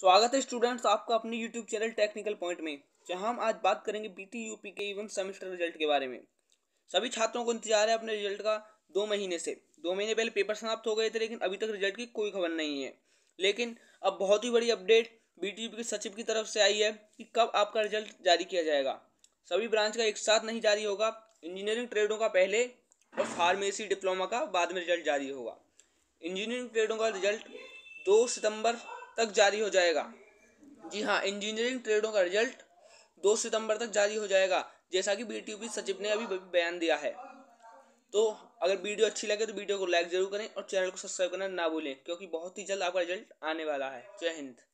स्वागत है स्टूडेंट्स आपका अपने यूट्यूब चैनल टेक्निकल पॉइंट में जहां हम आज बात करेंगे यू यूपी के इवन सेमेस्टर रिजल्ट के बारे में सभी छात्रों को इंतजार है अपने रिजल्ट का दो महीने से दो महीने पहले पेपर समाप्त हो गए थे लेकिन अभी तक रिजल्ट की कोई खबर नहीं है लेकिन अब बहुत ही बड़ी अपडेट यू पी के सचिव की तरफ से आई है कि कब आपका रिजल्ट जारी किया जाएगा सभी ब्रांच का एक साथ नहीं जारी होगा इंजीनियरिंग ट्रेडों का पहले और फार्मेसी डिप्लोमा का बाद में रिजल्ट जारी होगा इंजीनियरिंग ट्रेडों का रिजल्ट दो सितंबर तक जारी हो जाएगा जी हाँ इंजीनियरिंग ट्रेडों का रिजल्ट दो सितंबर तक जारी हो जाएगा जैसा कि बी सचिव ने अभी बयान दिया है तो अगर वीडियो अच्छी लगे तो वीडियो को लाइक जरूर करें और चैनल को सब्सक्राइब करना ना भूलें क्योंकि बहुत ही जल्द आपका रिजल्ट आने वाला है जय हिंद